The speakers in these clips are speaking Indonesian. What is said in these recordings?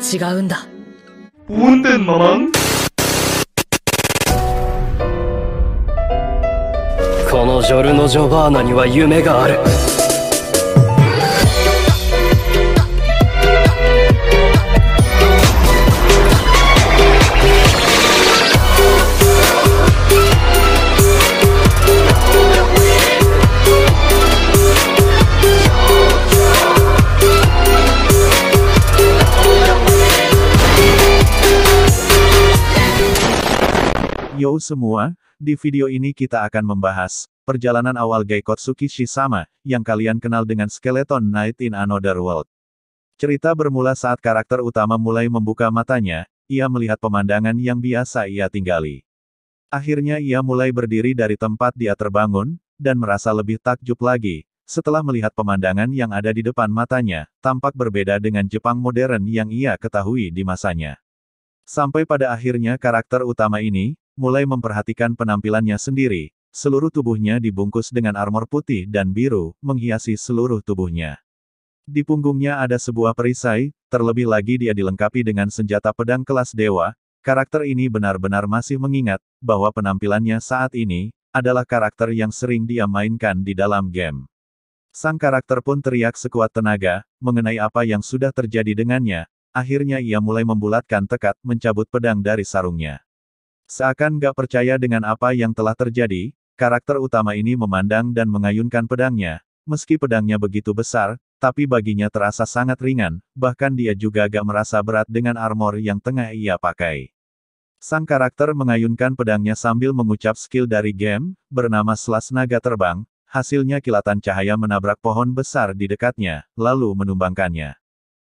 違うんだ。このジョルノ・ジョバーナには夢がある。semua, di video ini kita akan membahas perjalanan awal Geikotsuki Shisama, yang kalian kenal dengan Skeleton Knight in Another World. Cerita bermula saat karakter utama mulai membuka matanya, ia melihat pemandangan yang biasa ia tinggali. Akhirnya ia mulai berdiri dari tempat dia terbangun, dan merasa lebih takjub lagi, setelah melihat pemandangan yang ada di depan matanya, tampak berbeda dengan Jepang modern yang ia ketahui di masanya. Sampai pada akhirnya karakter utama ini, mulai memperhatikan penampilannya sendiri, seluruh tubuhnya dibungkus dengan armor putih dan biru, menghiasi seluruh tubuhnya. Di punggungnya ada sebuah perisai, terlebih lagi dia dilengkapi dengan senjata pedang kelas dewa, karakter ini benar-benar masih mengingat, bahwa penampilannya saat ini, adalah karakter yang sering dia mainkan di dalam game. Sang karakter pun teriak sekuat tenaga, mengenai apa yang sudah terjadi dengannya, akhirnya ia mulai membulatkan tekad mencabut pedang dari sarungnya. Seakan gak percaya dengan apa yang telah terjadi, karakter utama ini memandang dan mengayunkan pedangnya, meski pedangnya begitu besar, tapi baginya terasa sangat ringan, bahkan dia juga gak merasa berat dengan armor yang tengah ia pakai. Sang karakter mengayunkan pedangnya sambil mengucap skill dari game, bernama Selas Naga Terbang, hasilnya kilatan cahaya menabrak pohon besar di dekatnya, lalu menumbangkannya.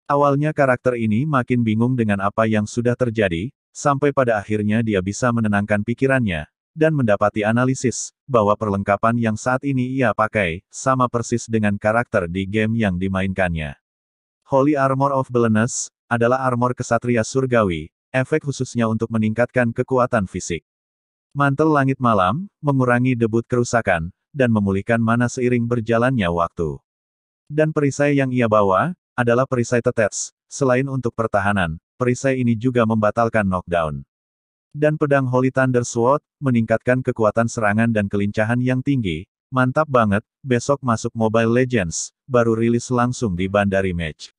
Awalnya karakter ini makin bingung dengan apa yang sudah terjadi, sampai pada akhirnya dia bisa menenangkan pikirannya, dan mendapati analisis, bahwa perlengkapan yang saat ini ia pakai, sama persis dengan karakter di game yang dimainkannya. Holy Armor of Belenus, adalah armor kesatria surgawi, efek khususnya untuk meningkatkan kekuatan fisik. Mantel langit malam, mengurangi debut kerusakan, dan memulihkan mana seiring berjalannya waktu. Dan perisai yang ia bawa, adalah perisai tetes, selain untuk pertahanan, perisai ini juga membatalkan knockdown. Dan pedang Holy Thunder Sword, meningkatkan kekuatan serangan dan kelincahan yang tinggi, mantap banget, besok masuk Mobile Legends, baru rilis langsung di Bandari Match.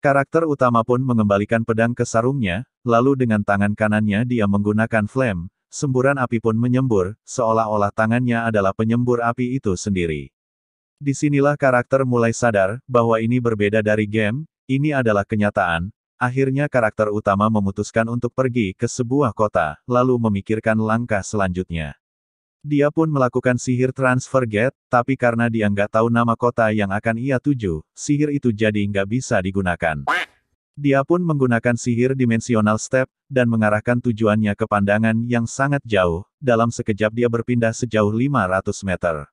Karakter utama pun mengembalikan pedang ke sarungnya, lalu dengan tangan kanannya dia menggunakan flame, semburan api pun menyembur, seolah-olah tangannya adalah penyembur api itu sendiri. Disinilah karakter mulai sadar bahwa ini berbeda dari game, ini adalah kenyataan, Akhirnya karakter utama memutuskan untuk pergi ke sebuah kota, lalu memikirkan langkah selanjutnya. Dia pun melakukan sihir transfer gate, tapi karena dia nggak tahu nama kota yang akan ia tuju, sihir itu jadi nggak bisa digunakan. Dia pun menggunakan sihir dimensional step, dan mengarahkan tujuannya ke pandangan yang sangat jauh, dalam sekejap dia berpindah sejauh 500 meter.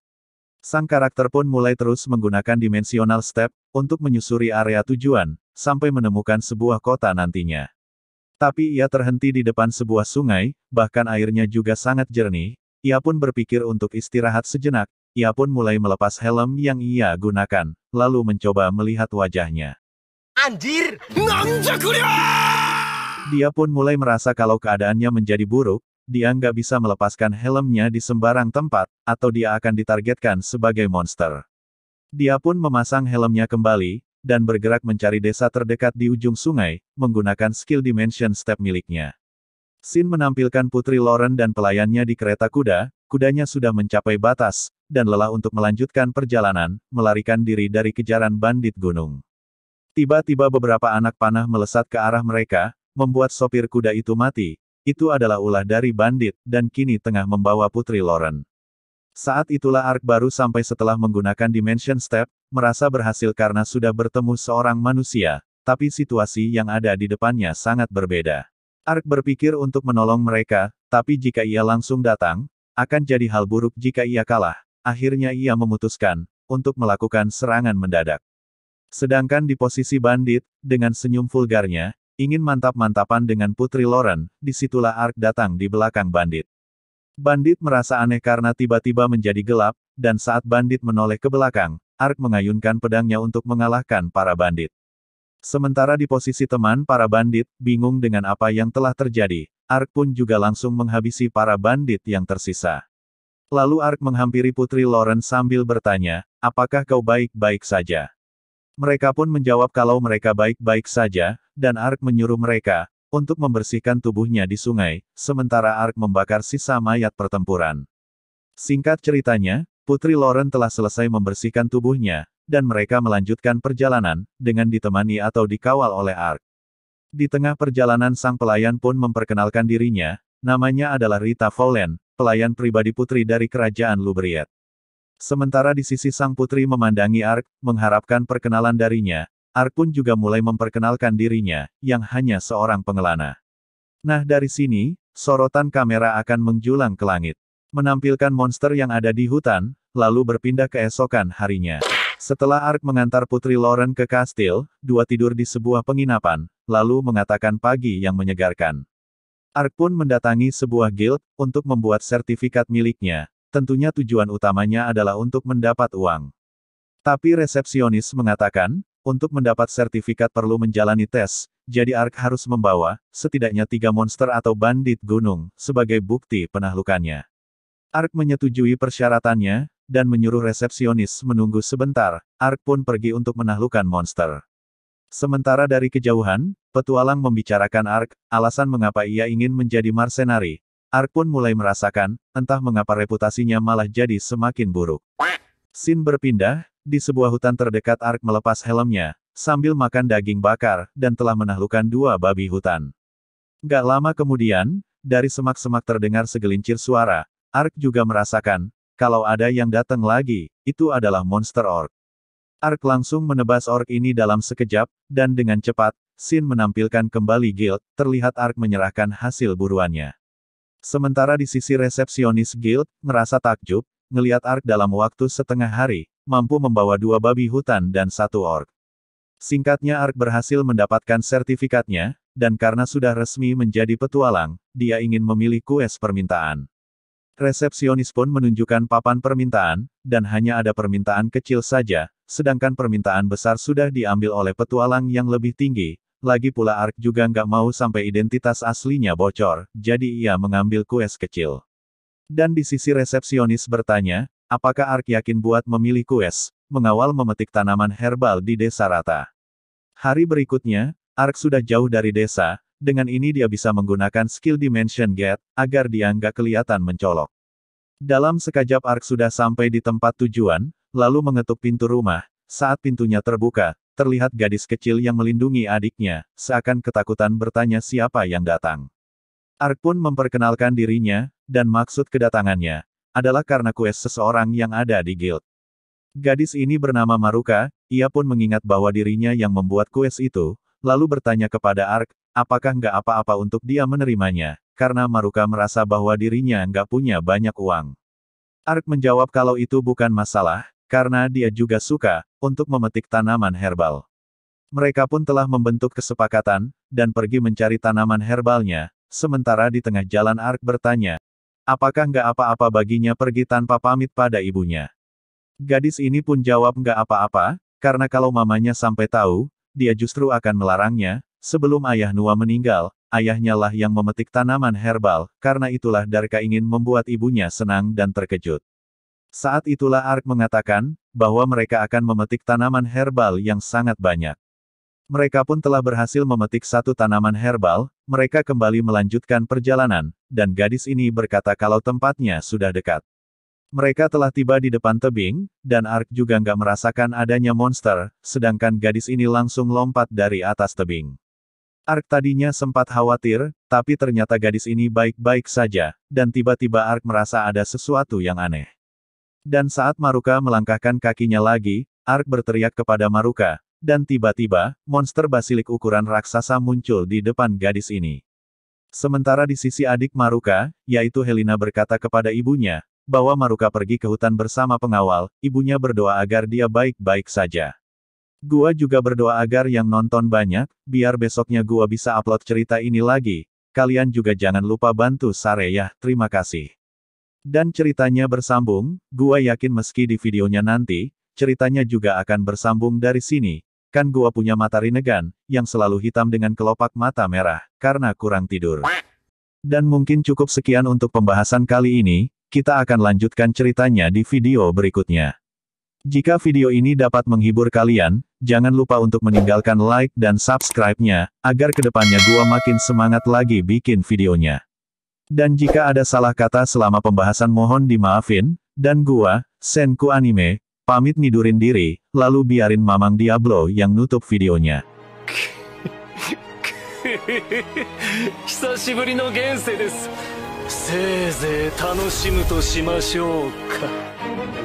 Sang karakter pun mulai terus menggunakan dimensional step, untuk menyusuri area tujuan, sampai menemukan sebuah kota nantinya. Tapi ia terhenti di depan sebuah sungai, bahkan airnya juga sangat jernih, ia pun berpikir untuk istirahat sejenak, ia pun mulai melepas helm yang ia gunakan, lalu mencoba melihat wajahnya. Anjir! Dia pun mulai merasa kalau keadaannya menjadi buruk, dia nggak bisa melepaskan helmnya di sembarang tempat, atau dia akan ditargetkan sebagai monster. Dia pun memasang helmnya kembali, dan bergerak mencari desa terdekat di ujung sungai, menggunakan skill dimension step miliknya. Sin menampilkan Putri Loren dan pelayannya di kereta kuda, kudanya sudah mencapai batas, dan lelah untuk melanjutkan perjalanan, melarikan diri dari kejaran bandit gunung. Tiba-tiba beberapa anak panah melesat ke arah mereka, membuat sopir kuda itu mati, itu adalah ulah dari bandit, dan kini tengah membawa Putri Loren. Saat itulah Ark baru sampai setelah menggunakan Dimension Step, merasa berhasil karena sudah bertemu seorang manusia, tapi situasi yang ada di depannya sangat berbeda. Ark berpikir untuk menolong mereka, tapi jika ia langsung datang, akan jadi hal buruk jika ia kalah. Akhirnya ia memutuskan, untuk melakukan serangan mendadak. Sedangkan di posisi bandit, dengan senyum vulgarnya, ingin mantap-mantapan dengan Putri Loren, disitulah Ark datang di belakang bandit. Bandit merasa aneh karena tiba-tiba menjadi gelap, dan saat bandit menoleh ke belakang, Ark mengayunkan pedangnya untuk mengalahkan para bandit. Sementara di posisi teman para bandit, bingung dengan apa yang telah terjadi, Ark pun juga langsung menghabisi para bandit yang tersisa. Lalu Ark menghampiri Putri Loren sambil bertanya, apakah kau baik-baik saja? Mereka pun menjawab kalau mereka baik-baik saja, dan Ark menyuruh mereka, untuk membersihkan tubuhnya di sungai, sementara Ark membakar sisa mayat pertempuran. Singkat ceritanya, Putri Loren telah selesai membersihkan tubuhnya, dan mereka melanjutkan perjalanan, dengan ditemani atau dikawal oleh Ark. Di tengah perjalanan sang pelayan pun memperkenalkan dirinya, namanya adalah Rita Volen, pelayan pribadi putri dari kerajaan Lubriet. Sementara di sisi sang putri memandangi Ark, mengharapkan perkenalan darinya, Ark pun juga mulai memperkenalkan dirinya, yang hanya seorang pengelana. Nah dari sini, sorotan kamera akan menjulang ke langit menampilkan monster yang ada di hutan, lalu berpindah keesokan harinya. Setelah Ark mengantar Putri Lauren ke kastil, dua tidur di sebuah penginapan, lalu mengatakan pagi yang menyegarkan. Ark pun mendatangi sebuah guild, untuk membuat sertifikat miliknya. Tentunya tujuan utamanya adalah untuk mendapat uang. Tapi resepsionis mengatakan, untuk mendapat sertifikat perlu menjalani tes, jadi Ark harus membawa, setidaknya tiga monster atau bandit gunung, sebagai bukti penahlukannya. Ark menyetujui persyaratannya, dan menyuruh resepsionis menunggu sebentar, Ark pun pergi untuk menaklukkan monster. Sementara dari kejauhan, petualang membicarakan Ark, alasan mengapa ia ingin menjadi marsenari. Ark pun mulai merasakan, entah mengapa reputasinya malah jadi semakin buruk. Sin berpindah, di sebuah hutan terdekat Ark melepas helmnya, sambil makan daging bakar, dan telah menaklukkan dua babi hutan. Gak lama kemudian, dari semak-semak terdengar segelincir suara, Ark juga merasakan, kalau ada yang datang lagi, itu adalah monster orc. Ark langsung menebas orc ini dalam sekejap, dan dengan cepat, Sin menampilkan kembali guild, terlihat Ark menyerahkan hasil buruannya. Sementara di sisi resepsionis guild, merasa takjub, ngeliat Ark dalam waktu setengah hari, mampu membawa dua babi hutan dan satu orc. Singkatnya Ark berhasil mendapatkan sertifikatnya, dan karena sudah resmi menjadi petualang, dia ingin memilih kues permintaan. Resepsionis pun menunjukkan papan permintaan, dan hanya ada permintaan kecil saja, sedangkan permintaan besar sudah diambil oleh petualang yang lebih tinggi, lagi pula Ark juga nggak mau sampai identitas aslinya bocor, jadi ia mengambil kues kecil. Dan di sisi resepsionis bertanya, apakah Ark yakin buat memilih kues, mengawal memetik tanaman herbal di desa Rata. Hari berikutnya, Ark sudah jauh dari desa, dengan ini dia bisa menggunakan skill Dimension Gate, agar dia nggak kelihatan mencolok. Dalam sekajap Ark sudah sampai di tempat tujuan, lalu mengetuk pintu rumah, saat pintunya terbuka, terlihat gadis kecil yang melindungi adiknya, seakan ketakutan bertanya siapa yang datang. Ark pun memperkenalkan dirinya, dan maksud kedatangannya, adalah karena kues seseorang yang ada di guild. Gadis ini bernama Maruka, ia pun mengingat bahwa dirinya yang membuat kues itu, lalu bertanya kepada Ark, Apakah nggak apa-apa untuk dia menerimanya, karena Maruka merasa bahwa dirinya nggak punya banyak uang. Ark menjawab kalau itu bukan masalah, karena dia juga suka, untuk memetik tanaman herbal. Mereka pun telah membentuk kesepakatan, dan pergi mencari tanaman herbalnya, sementara di tengah jalan Ark bertanya, apakah nggak apa-apa baginya pergi tanpa pamit pada ibunya. Gadis ini pun jawab nggak apa-apa, karena kalau mamanya sampai tahu, dia justru akan melarangnya, Sebelum ayah Nua meninggal, ayahnya lah yang memetik tanaman herbal, karena itulah Darka ingin membuat ibunya senang dan terkejut. Saat itulah Ark mengatakan, bahwa mereka akan memetik tanaman herbal yang sangat banyak. Mereka pun telah berhasil memetik satu tanaman herbal, mereka kembali melanjutkan perjalanan, dan gadis ini berkata kalau tempatnya sudah dekat. Mereka telah tiba di depan tebing, dan Ark juga nggak merasakan adanya monster, sedangkan gadis ini langsung lompat dari atas tebing. Ark tadinya sempat khawatir, tapi ternyata gadis ini baik-baik saja, dan tiba-tiba Ark merasa ada sesuatu yang aneh. Dan saat Maruka melangkahkan kakinya lagi, Ark berteriak kepada Maruka, dan tiba-tiba, monster basilik ukuran raksasa muncul di depan gadis ini. Sementara di sisi adik Maruka, yaitu Helena berkata kepada ibunya, bahwa Maruka pergi ke hutan bersama pengawal, ibunya berdoa agar dia baik-baik saja. Gua juga berdoa agar yang nonton banyak, biar besoknya gua bisa upload cerita ini lagi. Kalian juga jangan lupa bantu Sare ya, terima kasih. Dan ceritanya bersambung, gua yakin meski di videonya nanti, ceritanya juga akan bersambung dari sini. Kan gua punya mata rinegan, yang selalu hitam dengan kelopak mata merah, karena kurang tidur. Dan mungkin cukup sekian untuk pembahasan kali ini, kita akan lanjutkan ceritanya di video berikutnya. Jika video ini dapat menghibur kalian, jangan lupa untuk meninggalkan like dan subscribe-nya, agar kedepannya gua makin semangat lagi bikin videonya. Dan jika ada salah kata selama pembahasan mohon dimaafin, dan gua, Senku Anime, pamit nidurin diri, lalu biarin Mamang Diablo yang nutup videonya.